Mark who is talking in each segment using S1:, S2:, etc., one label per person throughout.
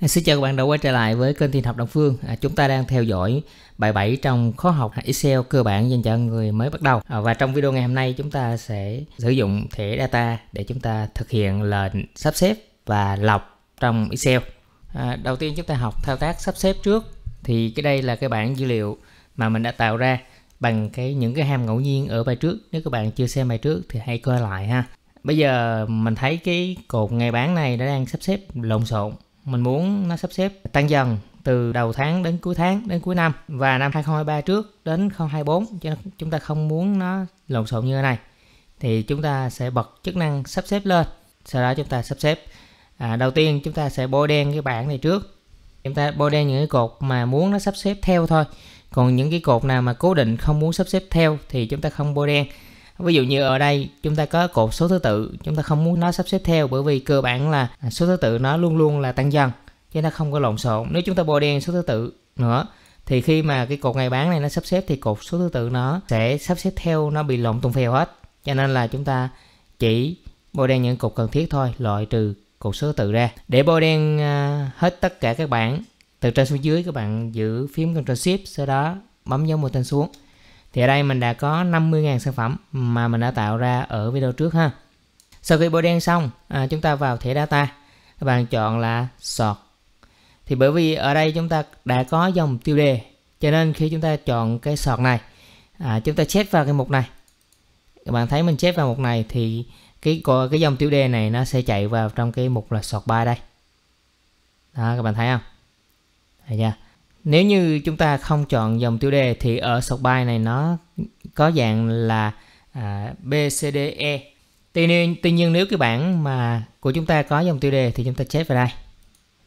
S1: Xin chào các bạn đã quay trở lại với kênh Thiên học đông Phương. À, chúng ta đang theo dõi bài 7 trong khóa học Excel cơ bản dành cho người mới bắt đầu. À, và trong video ngày hôm nay chúng ta sẽ sử dụng thẻ data để chúng ta thực hiện lệnh sắp xếp và lọc trong Excel. À, đầu tiên chúng ta học thao tác sắp xếp trước. Thì cái đây là cái bảng dữ liệu mà mình đã tạo ra bằng cái những cái hàm ngẫu nhiên ở bài trước. Nếu các bạn chưa xem bài trước thì hãy coi lại ha. Bây giờ mình thấy cái cột ngày bán này nó đang sắp xếp lộn xộn mình muốn nó sắp xếp tăng dần từ đầu tháng đến cuối tháng đến cuối năm và năm 2023 trước đến 2024 cho nên chúng ta không muốn nó lộn xộn như thế này thì chúng ta sẽ bật chức năng sắp xếp lên sau đó chúng ta sắp xếp à, đầu tiên chúng ta sẽ bôi đen cái bảng này trước chúng ta bôi đen những cái cột mà muốn nó sắp xếp theo thôi còn những cái cột nào mà cố định không muốn sắp xếp theo thì chúng ta không bôi đen ví dụ như ở đây chúng ta có cột số thứ tự chúng ta không muốn nó sắp xếp theo bởi vì cơ bản là số thứ tự nó luôn luôn là tăng dần chứ nó không có lộn xộn nếu chúng ta bôi đen số thứ tự nữa thì khi mà cái cột ngày bán này nó sắp xếp thì cột số thứ tự nó sẽ sắp xếp theo nó bị lộn tung phèo hết cho nên là chúng ta chỉ bôi đen những cột cần thiết thôi loại trừ cột số thứ tự ra để bôi đen à, hết tất cả các bảng từ trên xuống dưới các bạn giữ phím Ctrl Shift sau đó bấm dấu mũi tên xuống thì ở đây mình đã có 50.000 sản phẩm mà mình đã tạo ra ở video trước ha sau khi bôi đen xong à, chúng ta vào thẻ data các bạn chọn là sort thì bởi vì ở đây chúng ta đã có dòng tiêu đề cho nên khi chúng ta chọn cái sort này à, chúng ta check vào cái mục này các bạn thấy mình check vào mục này thì cái cái dòng tiêu đề này nó sẽ chạy vào trong cái mục là sort by đây đó các bạn thấy không Thấy chưa? nếu như chúng ta không chọn dòng tiêu đề thì ở sọc bài này nó có dạng là à, E tuy nhiên tuy nhiên nếu cái bảng mà của chúng ta có dòng tiêu đề thì chúng ta chép vào đây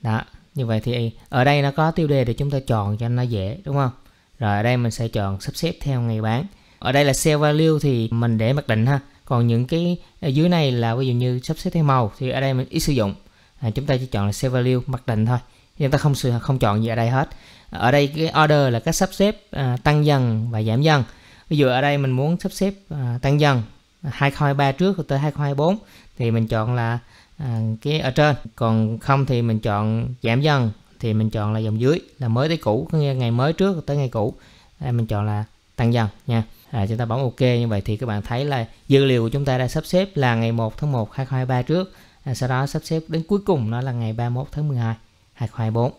S1: đó như vậy thì ở đây nó có tiêu đề để chúng ta chọn cho nó dễ đúng không rồi ở đây mình sẽ chọn sắp xếp theo ngày bán ở đây là sell value thì mình để mặc định ha còn những cái ở dưới này là ví dụ như sắp xếp theo màu thì ở đây mình ít sử dụng à, chúng ta chỉ chọn là sell value mặc định thôi chúng ta không không chọn gì ở đây hết ở đây cái order là cách sắp xếp à, tăng dần và giảm dần ví dụ ở đây mình muốn sắp xếp à, tăng dần 2023 à, trước rồi tới 2024 thì mình chọn là à, cái ở trên còn không thì mình chọn giảm dần thì mình chọn là dòng dưới là mới tới cũ có nghĩa ngày mới trước tới ngày cũ đây mình chọn là tăng dần nha à, chúng ta bấm ok như vậy thì các bạn thấy là dữ liệu của chúng ta đã sắp xếp là ngày 1 tháng 1 2023 trước à, sau đó sắp xếp đến cuối cùng nó là ngày 31 tháng 12 2024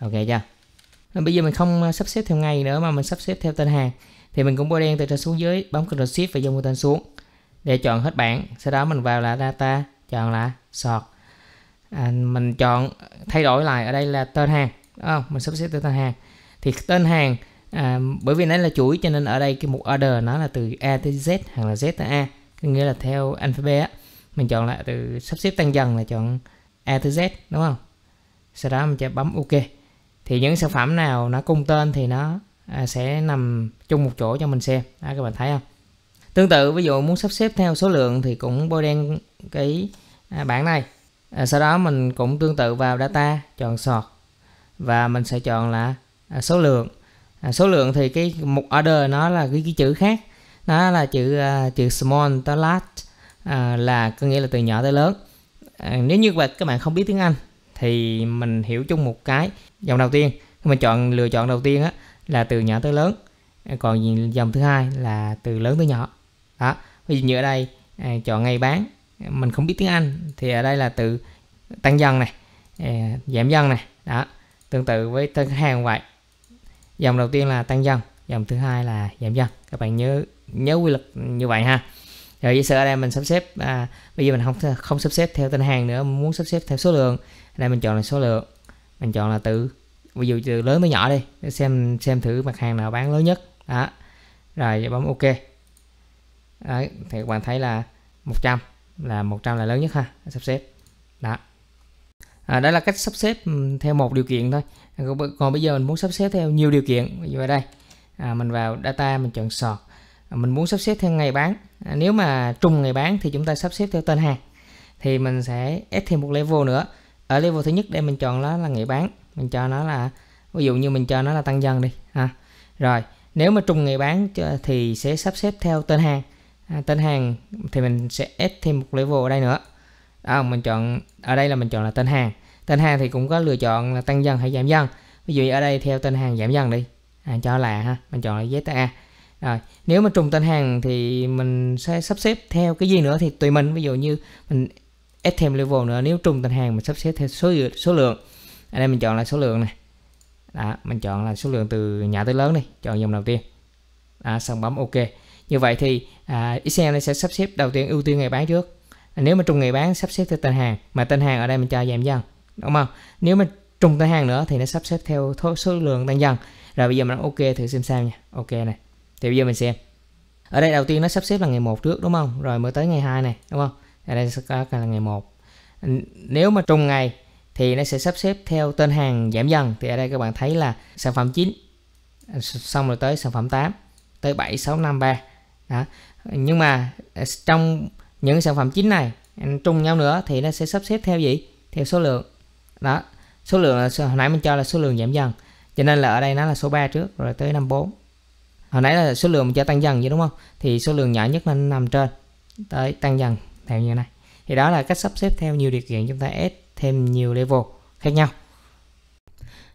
S1: ok chưa bây giờ mình không ờ, sắp xếp theo ngày nữa mà mình sắp xếp theo tên hàng thì mình cũng bôi đen từ trên xuống dưới bấm Ctrl Shift và dùng mũi tên xuống để chọn hết bảng sau đó mình vào là data chọn là sort à, mình chọn thay đổi lại ở đây là tên hàng à, mình sắp xếp theo tên hàng thì tên hàng à, bởi vì nó là chuỗi cho nên ở đây cái mục order nó là từ A tới Z hoặc là Z tới A có nghĩa là theo alphabet á mình chọn lại từ sắp xếp tăng dần là chọn A tới Z đúng không sau đó mình sẽ bấm ok thì những sản phẩm nào nó cùng tên thì nó à, sẽ nằm chung một chỗ cho mình xem đó, các bạn thấy không tương tự ví dụ muốn sắp xếp theo số lượng thì cũng bôi đen cái à, bảng này à, sau đó mình cũng tương tự vào data chọn sort và mình sẽ chọn là số lượng số lượng thì cái mục order nó là cái, cái chữ khác nó là chữ chữ small tới large là có nghĩa là từ nhỏ tới lớn nếu như vậy các bạn không biết tiếng Anh thì mình hiểu chung một cái dòng đầu tiên mình chọn lựa chọn đầu tiên á là từ nhỏ tới lớn còn dòng thứ hai là từ lớn tới nhỏ đó ví dụ như ở đây à, chọn ngày bán mình không biết tiếng Anh thì ở đây là từ tăng dần này à, giảm dần này đó tương tự với tên khách hàng vậy dòng đầu tiên là tăng dần dòng thứ hai là giảm dần các bạn nhớ nhớ quy luật như vậy ha rồi giả sử ở đây mình sắp xếp à, bây giờ mình không không sắp xếp theo tên hàng nữa mình muốn sắp xếp theo số lượng đây mình chọn là số lượng mình chọn là từ ví dụ từ lớn tới nhỏ đi để xem xem thử mặt hàng nào bán lớn nhất đó rồi bấm ok Đấy, thì các bạn thấy là 100 là 100 là lớn nhất ha sắp xếp đó à, đó là cách sắp xếp theo một điều kiện thôi còn bây giờ mình muốn sắp xếp theo nhiều điều kiện ví dụ ở đây à, mình vào data mình chọn sort à, mình muốn sắp xếp theo ngày bán à, nếu mà trùng ngày bán thì chúng ta sắp xếp theo tên hàng thì mình sẽ add thêm một level nữa ở level thứ nhất đây mình chọn nó là nghĩa bán mình cho nó là ví dụ như mình cho nó là tăng dần đi ha rồi nếu mà trùng ngày bán thì sẽ sắp xếp theo tên hàng à, tên hàng thì mình sẽ add thêm một level ở đây nữa à, mình chọn ở đây là mình chọn là tên hàng tên hàng thì cũng có lựa chọn là tăng dần hay giảm dần ví dụ ở đây theo tên hàng giảm dần đi à, cho là ha mình chọn là ZA rồi nếu mà trùng tên hàng thì mình sẽ sắp xếp theo cái gì nữa thì tùy mình ví dụ như mình Thêm level nữa nếu trùng thành hàng mình sắp xếp theo số số lượng ở đây mình chọn là số lượng này đó, mình chọn là số lượng từ nhỏ tới lớn đi chọn dòng đầu tiên đó, xong bấm ok như vậy thì à, Excel này sẽ sắp xếp đầu tiên ưu tiên ngày bán trước nếu mà trùng ngày bán sắp xếp theo tên hàng mà tên hàng ở đây mình cho giảm dần đúng không nếu mà trùng tên hàng nữa thì nó sắp xếp theo số lượng tăng dần rồi bây giờ mình ok thử xem sao nha ok này thì bây giờ mình xem ở đây đầu tiên nó sắp xếp là ngày 1 trước đúng không rồi mới tới ngày 2 này đúng không ở đây sẽ có là ngày 1 nếu mà trùng ngày thì nó sẽ sắp xếp theo tên hàng giảm dần thì ở đây các bạn thấy là sản phẩm 9 à, xong rồi tới sản phẩm 8 tới 7 6 5 3 đó nhưng mà à, trong những sản phẩm 9 này à, trùng nhau nữa thì nó sẽ sắp xếp theo gì theo số lượng đó số lượng là hồi nãy mình cho là số lượng giảm dần cho nên là ở đây nó là số 3 trước rồi tới 54 hồi nãy là số lượng mình cho tăng dần vậy đúng không thì số lượng nhỏ nhất là nằm trên tới tăng dần theo như này thì đó là cách sắp xếp theo nhiều điều kiện chúng ta add thêm nhiều level khác nhau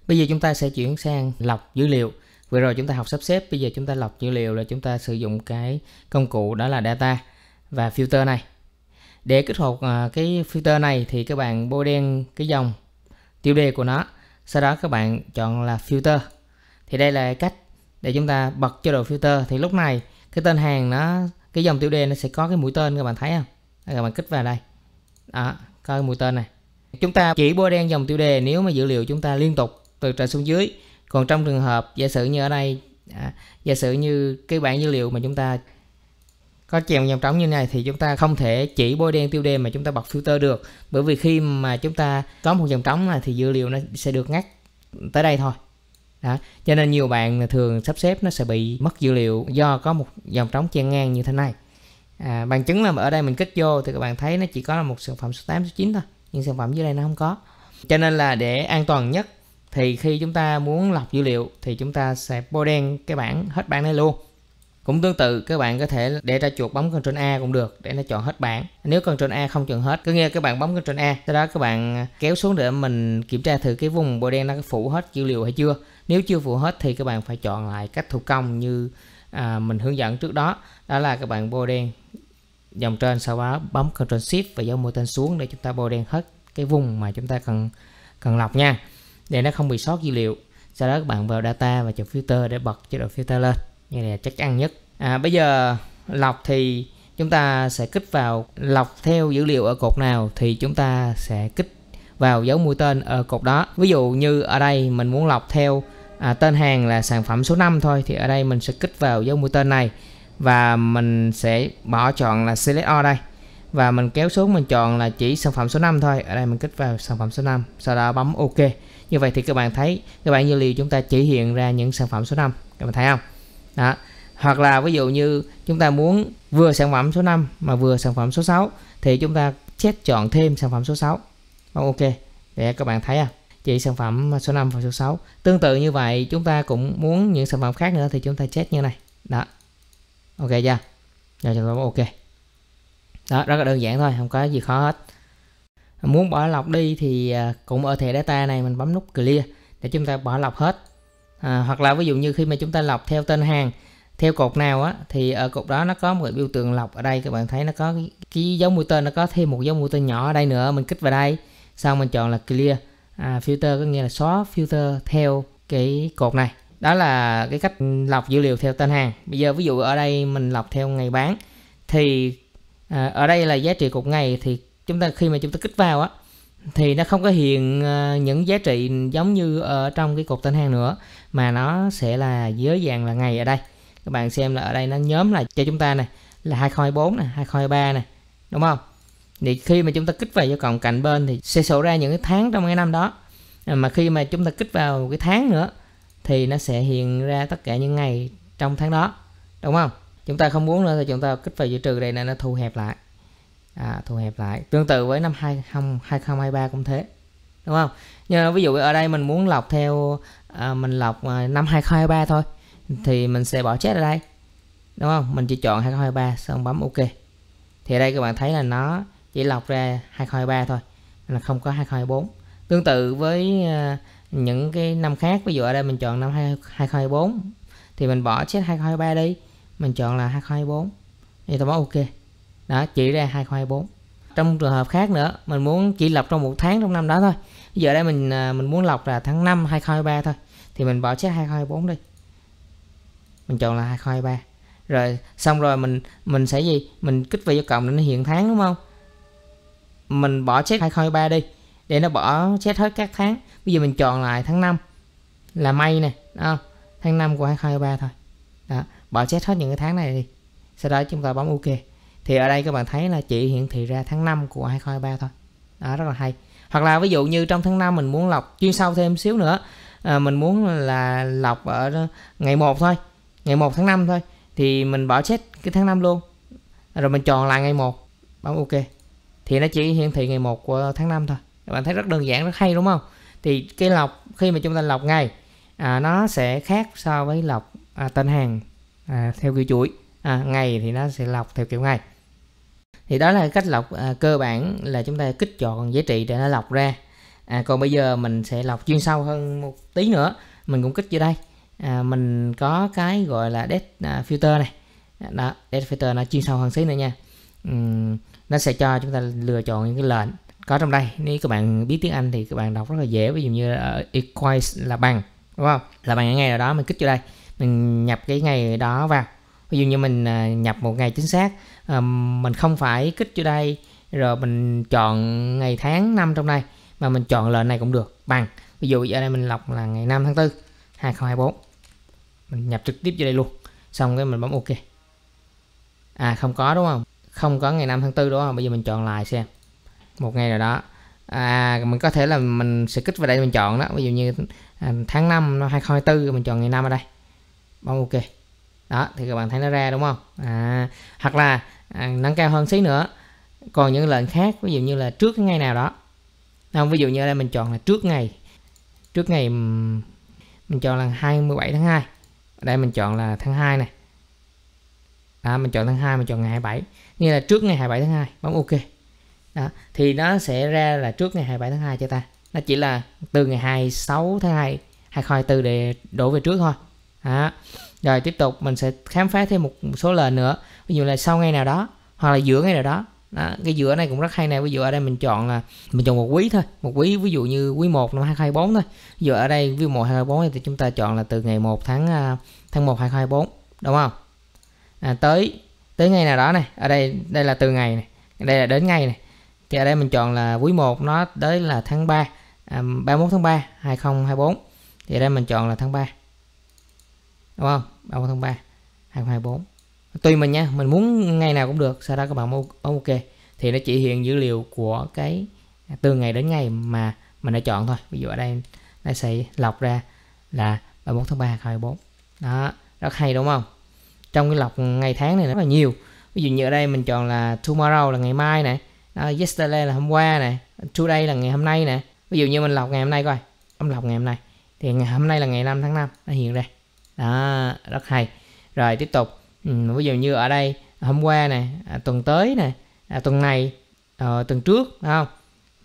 S1: bây giờ chúng ta sẽ chuyển sang lọc dữ liệu vừa rồi chúng ta học sắp xếp bây giờ chúng ta lọc dữ liệu là chúng ta sử dụng cái công cụ đó là data và filter này để kích hoạt à, cái filter này thì các bạn bôi đen cái dòng tiêu đề của nó sau đó các bạn chọn là filter thì đây là cách để chúng ta bật chế độ filter thì lúc này cái tên hàng nó cái dòng tiêu đề nó sẽ có cái mũi tên các bạn thấy không các bạn kích vào đây đó coi mũi tên này chúng ta chỉ bôi đen dòng tiêu đề nếu mà dữ liệu chúng ta liên tục từ trên xuống dưới còn trong trường hợp giả sử như ở đây à, giả sử như cái bảng dữ liệu mà chúng ta có chèo dòng trống như này thì chúng ta không thể chỉ bôi đen tiêu đề mà chúng ta bật filter được bởi vì khi mà chúng ta có một dòng trống này thì dữ liệu nó sẽ được ngắt tới đây thôi đó. cho nên nhiều bạn thường sắp xếp nó sẽ bị mất dữ liệu do có một dòng trống chen ngang như thế này à, bằng chứng là ở đây mình kích vô thì các bạn thấy nó chỉ có là một sản phẩm số 8 số 9 thôi nhưng sản phẩm dưới đây nó không có cho nên là để an toàn nhất thì khi chúng ta muốn lọc dữ liệu thì chúng ta sẽ bôi đen cái bảng hết bảng này luôn cũng tương tự các bạn có thể để ra chuột bấm Ctrl A cũng được để nó chọn hết bảng. Nếu Ctrl A không chọn hết, cứ nghe các bạn bấm Ctrl A, sau đó các bạn kéo xuống để mình kiểm tra thử cái vùng bôi đen nó phủ hết dữ liệu hay chưa. Nếu chưa phủ hết thì các bạn phải chọn lại cách thủ công như à, mình hướng dẫn trước đó đó là các bạn bôi đen dòng trên sau đó bấm Ctrl Shift và dấu mũi tên xuống để chúng ta bôi đen hết cái vùng mà chúng ta cần cần lọc nha để nó không bị sót dữ liệu sau đó các bạn vào data và chọn filter để bật chế độ filter lên như này là chắc ăn nhất à, bây giờ lọc thì chúng ta sẽ kích vào lọc theo dữ liệu ở cột nào thì chúng ta sẽ kích vào dấu mũi tên ở cột đó ví dụ như ở đây mình muốn lọc theo à, tên hàng là sản phẩm số 5 thôi thì ở đây mình sẽ kích vào dấu mũi tên này và mình sẽ bỏ chọn là select all đây và mình kéo xuống mình chọn là chỉ sản phẩm số 5 thôi ở đây mình kích vào sản phẩm số 5 sau đó bấm ok như vậy thì các bạn thấy các bạn dữ liệu chúng ta chỉ hiện ra những sản phẩm số 5 các bạn thấy không đó hoặc là ví dụ như chúng ta muốn vừa sản phẩm số 5 mà vừa sản phẩm số 6 thì chúng ta check chọn thêm sản phẩm số 6 bấm ok để các bạn thấy à chỉ sản phẩm số 5 và số 6 tương tự như vậy chúng ta cũng muốn những sản phẩm khác nữa thì chúng ta check như này đó ok chưa rồi chúng ta bấm ok đó rất là đơn giản thôi không có gì khó hết muốn bỏ lọc đi thì à, cũng ở thẻ data này mình bấm nút clear để chúng ta bỏ lọc hết à, hoặc là ví dụ như khi mà chúng ta lọc theo tên hàng theo cột nào á thì ở cột đó nó có một biểu tượng lọc ở đây các bạn thấy nó có cái, cái dấu mũi tên nó có thêm một dấu mũi tên nhỏ ở đây nữa mình kích vào đây sau mình chọn là clear à, filter có nghĩa là xóa filter theo cái cột này đó là cái cách lọc dữ liệu theo tên hàng bây giờ ví dụ ở đây mình lọc theo ngày bán thì à, ở đây là giá trị của ngày thì chúng ta khi mà chúng ta kích vào á thì nó không có hiện à, những giá trị giống như ở trong cái cột tên hàng nữa mà nó sẽ là dưới dạng là ngày ở đây các bạn xem là ở đây nó nhóm lại cho chúng ta này là 2024 này 2023 này đúng không thì khi mà chúng ta kích vào cho cộng cạnh bên thì sẽ sổ ra những cái tháng trong cái năm đó à, mà khi mà chúng ta kích vào cái tháng nữa thì nó sẽ hiện ra tất cả những ngày trong tháng đó đúng không chúng ta không muốn nữa thì chúng ta kích vào dự trừ đây nên nó thu hẹp lại à, thu hẹp lại tương tự với năm 2023 cũng thế đúng không nhưng ví dụ ở đây mình muốn lọc theo à, mình lọc à, năm 2023 thôi thì mình sẽ bỏ chết ở đây đúng không mình chỉ chọn 2023 xong bấm ok thì ở đây các bạn thấy là nó chỉ lọc ra 2023 thôi là không có 2024 tương tự với à, những cái năm khác ví dụ ở đây mình chọn năm 2024 thì mình bỏ check 2023 đi mình chọn là 2024 thì tôi bấm ok đó chỉ ra 2024 trong trường hợp khác nữa mình muốn chỉ lọc trong một tháng trong năm đó thôi bây giờ đây mình à, mình muốn lọc là tháng 5 2023 thôi thì mình bỏ check 2024 đi mình chọn là 2023 rồi xong rồi mình mình sẽ gì mình kích vào vô cộng để nó hiện tháng đúng không mình bỏ check 2023 đi để nó bỏ xét hết các tháng bây giờ mình chọn lại tháng 5 là may nè không? tháng 5 của 2023 thôi đó. bỏ xét hết những cái tháng này đi sau đó chúng ta bấm ok thì ở đây các bạn thấy là chỉ hiển thị ra tháng 5 của 2023 thôi đó rất là hay hoặc là ví dụ như trong tháng 5 mình muốn lọc chuyên sâu thêm xíu nữa à, mình muốn là lọc ở ngày 1 thôi ngày 1 tháng 5 thôi thì mình bỏ set cái tháng 5 luôn rồi mình chọn lại ngày 1 bấm ok thì nó chỉ hiển thị ngày 1 của tháng 5 thôi các bạn thấy rất đơn giản rất hay đúng không thì cái lọc khi mà chúng ta lọc ngay à, nó sẽ khác so với lọc à, tên hàng à, theo kiểu chuỗi à, ngày thì nó sẽ lọc theo kiểu ngày thì đó là cách lọc à, cơ bản là chúng ta kích chọn giá trị để nó lọc ra à, còn bây giờ mình sẽ lọc chuyên sâu hơn một tí nữa mình cũng kích vô đây à, mình có cái gọi là dead à, filter này đó dead filter nó chuyên sâu hơn xí nữa nha uhm, nó sẽ cho chúng ta lựa chọn những cái lệnh có trong đây nếu các bạn biết tiếng Anh thì các bạn đọc rất là dễ ví dụ như uh, equals là bằng đúng không là bằng ngày nào đó mình kích vô đây mình nhập cái ngày đó vào ví dụ như mình à, nhập một ngày chính xác ờ, mình không phải kích vô đây rồi mình chọn ngày tháng năm trong đây mà mình chọn lệnh này cũng được bằng ví dụ giờ đây mình lọc là ngày 5 tháng 4 2024 mình nhập trực tiếp vô đây luôn xong cái mình bấm ok à không có đúng không không có ngày 5 tháng 4 đúng không bây giờ mình chọn lại xem một ngày nào đó à, mình có thể là mình sẽ kích vào đây mình chọn đó ví dụ như à, tháng 5 năm 2024 mình chọn ngày năm ở đây bấm vâng, ok đó thì các bạn thấy nó ra đúng không à, hoặc là à, nâng cao hơn xí nữa còn những lệnh khác ví dụ như là trước cái ngày nào đó không ví dụ như ở đây mình chọn là trước ngày trước ngày mình chọn là 27 tháng 2 ở đây mình chọn là tháng 2 này đó, mình chọn tháng 2 mình chọn ngày 27 như là trước ngày 27 tháng 2 bấm vâng, ok đó. thì nó sẽ ra là trước ngày 27 tháng 2 cho ta nó chỉ là từ ngày 26 tháng 2 2024 để đổ về trước thôi đó. rồi tiếp tục mình sẽ khám phá thêm một số lệnh nữa ví dụ là sau ngày nào đó hoặc là giữa ngày nào đó đó, cái giữa này cũng rất hay nè ví dụ ở đây mình chọn là mình chọn một quý thôi một quý ví dụ như quý 1 năm 2024 thôi ví dụ ở đây quý 1 2024 thì chúng ta chọn là từ ngày 1 tháng à, tháng 1 2024 đúng không à, tới tới ngày nào đó này ở đây đây là từ ngày này đây là đến ngày này thì ở đây mình chọn là quý 1 nó tới là tháng 3 à, 31 tháng 3 2024 thì ở đây mình chọn là tháng 3 đúng không 31 tháng 3 2024 tùy mình nha mình muốn ngày nào cũng được sau đó các bạn ok thì nó chỉ hiện dữ liệu của cái à, từ ngày đến ngày mà mình đã chọn thôi ví dụ ở đây nó sẽ lọc ra là 31 tháng 3 2024 đó rất hay đúng không trong cái lọc ngày tháng này rất là nhiều ví dụ như ở đây mình chọn là tomorrow là ngày mai này uh, yesterday là hôm qua nè today là ngày hôm nay nè ví dụ như mình lọc ngày hôm nay coi âm lọc ngày hôm nay thì ngày hôm nay là ngày 5 tháng 5 nó hiện ra đó rất hay rồi tiếp tục ừ, ví dụ như ở đây hôm qua nè à, tuần tới nè à, tuần này à, tuần trước không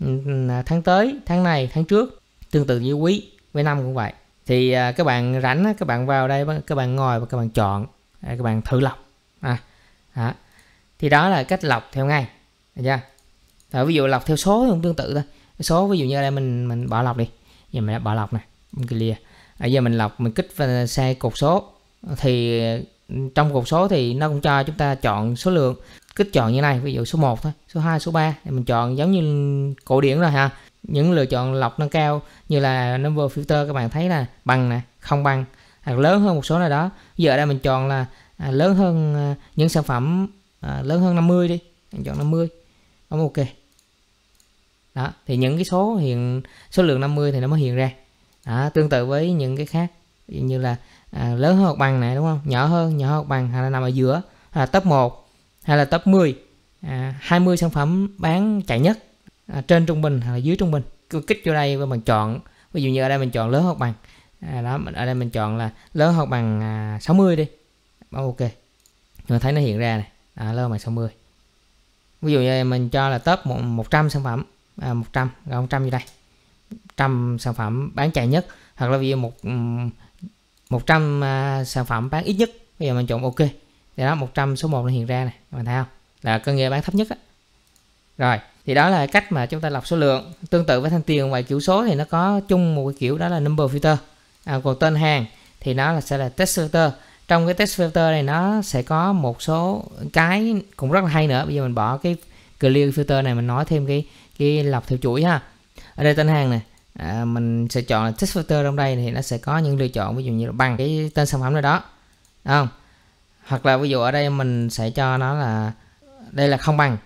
S1: ừ, ừ, à, tháng tới tháng này tháng trước tương tự như quý với năm cũng vậy thì à, các bạn rảnh các bạn vào đây các bạn ngồi và các bạn chọn à, các bạn thử lọc à, à. thì đó là cách lọc theo ngay chưa à, ví dụ lọc theo số cũng tương tự thôi số ví dụ như đây mình mình bỏ lọc đi giờ mình đã bỏ lọc này clear à, giờ mình lọc mình kích và sai cột số thì trong cột số thì nó cũng cho chúng ta chọn số lượng kích chọn như này ví dụ số 1 thôi số 2 số 3 thì mình chọn giống như cổ điển rồi ha những lựa chọn lọc nâng cao như là number filter các bạn thấy là bằng nè không bằng hoặc à, lớn hơn một số nào đó giờ đây mình chọn là à, lớn hơn à, những sản phẩm à, lớn hơn 50 đi mình chọn 50 Đúng ok đó thì những cái số hiện số lượng 50 thì nó mới hiện ra đó, tương tự với những cái khác như là à, lớn hơn hoặc bằng này đúng không nhỏ hơn nhỏ hoặc bằng hay là nằm ở giữa hay là top 1 hay là top 10 à, 20 sản phẩm bán chạy nhất à, trên trung bình hay là dưới trung bình cứ kích vô đây và mình chọn ví dụ như ở đây mình chọn lớn hoặc bằng à, đó ở đây mình chọn là lớn hoặc bằng à, 60 đi ok mình thấy nó hiện ra này à, lớn bằng 60 ví dụ như mình cho là top 100 sản phẩm à, 100 là 100 gì đây 100 sản phẩm bán chạy nhất hoặc là ví dụ một 100 à, sản phẩm bán ít nhất bây giờ mình chọn ok thì đó 100 số 1 nó hiện ra này các bạn thấy không là cơ nghĩa bán thấp nhất á rồi thì đó là cách mà chúng ta lọc số lượng tương tự với thanh tiền ngoài kiểu số thì nó có chung một cái kiểu đó là number filter à, còn tên hàng thì nó là sẽ là test filter trong cái test filter này nó sẽ có một số cái cũng rất là hay nữa bây giờ mình bỏ cái clear filter này mình nói thêm cái cái lọc theo chuỗi ha ở đây tên hàng này à, mình sẽ chọn là test filter trong đây thì nó sẽ có những lựa chọn ví dụ như là bằng cái tên sản phẩm nào đó Đúng không hoặc là ví dụ ở đây mình sẽ cho nó là đây là không bằng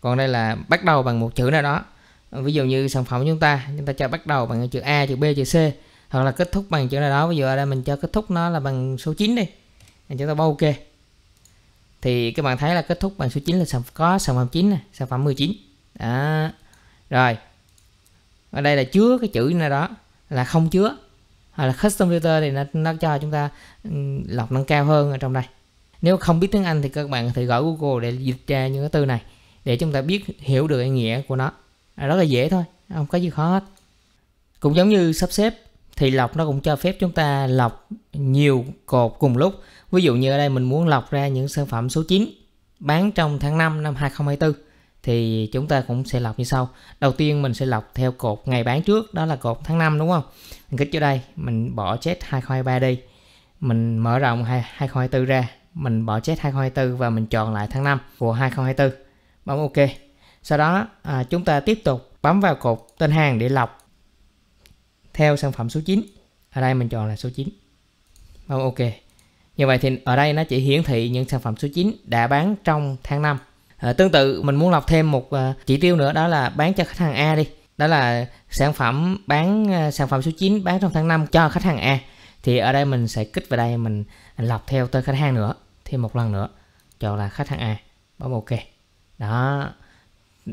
S1: còn đây là bắt đầu bằng một chữ nào đó ví dụ như sản phẩm của chúng ta chúng ta cho bắt đầu bằng chữ A chữ B chữ C hoặc là kết thúc bằng chữ nào đó ví dụ ở đây mình cho kết thúc nó là bằng số 9 đi thì chúng ta bấm ok thì các bạn thấy là kết thúc bằng số 9 là sản có sản phẩm 9 này sản phẩm 19 đó rồi ở đây là chứa cái chữ này đó là không chứa hoặc là custom filter thì nó, nó cho chúng ta ừ, lọc nâng cao hơn ở trong đây nếu không biết tiếng Anh thì các bạn thì gọi Google để dịch ra những cái từ này để chúng ta biết hiểu được ý nghĩa của nó à, rất là dễ thôi không có gì khó hết cũng giống như sắp xếp thì lọc nó cũng cho phép chúng ta lọc nhiều cột cùng lúc ví dụ như ở đây mình muốn lọc ra những sản phẩm số 9 bán trong tháng 5 năm 2024 thì chúng ta cũng sẽ lọc như sau. Đầu tiên mình sẽ lọc theo cột ngày bán trước đó là cột tháng 5 đúng không? Mình kích vô đây, mình bỏ chết 2023 đi. Mình mở rộng 2024 ra, mình bỏ chết 2024 và mình chọn lại tháng 5 của 2024. Bấm ok. Sau đó à, chúng ta tiếp tục bấm vào cột tên hàng để lọc theo sản phẩm số 9. Ở đây mình chọn là số 9. Bấm ok. Như vậy thì ở đây nó chỉ hiển thị những sản phẩm số 9 đã bán trong tháng 5 à, tương tự mình muốn lọc thêm một à, chỉ tiêu nữa đó là bán cho khách hàng A đi đó là sản phẩm bán à, sản phẩm số 9 bán trong tháng 5 cho khách hàng A thì ở đây mình sẽ kích vào đây mình lọc theo tên khách hàng nữa thêm một lần nữa chọn là khách hàng A bấm ok đó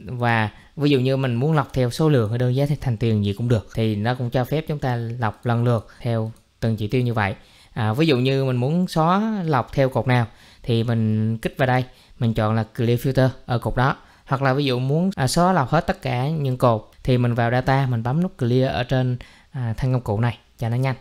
S1: và ví dụ như mình muốn lọc theo số lượng hay đơn giá thành tiền gì cũng được thì nó cũng cho phép chúng ta lọc lần lượt theo từng chỉ tiêu như vậy à, ví dụ như mình muốn xóa lọc theo cột nào thì mình kích vào đây mình chọn là clear filter ở cột đó hoặc là ví dụ muốn à, xóa lọc hết tất cả những cột thì mình vào data mình bấm nút clear ở trên à, thân công cụ này cho nó nhanh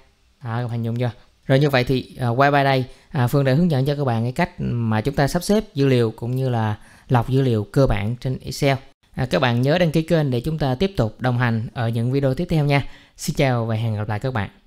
S1: đó các bạn hình dung chưa rồi như vậy thì à, qua by đây à, Phương đã hướng dẫn cho các bạn cái cách mà chúng ta sắp xếp dữ liệu cũng như là lọc dữ liệu cơ bản trên Excel. À, các bạn nhớ đăng ký kênh để chúng ta tiếp tục đồng hành ở những video tiếp theo nha. Xin chào và hẹn gặp lại các bạn.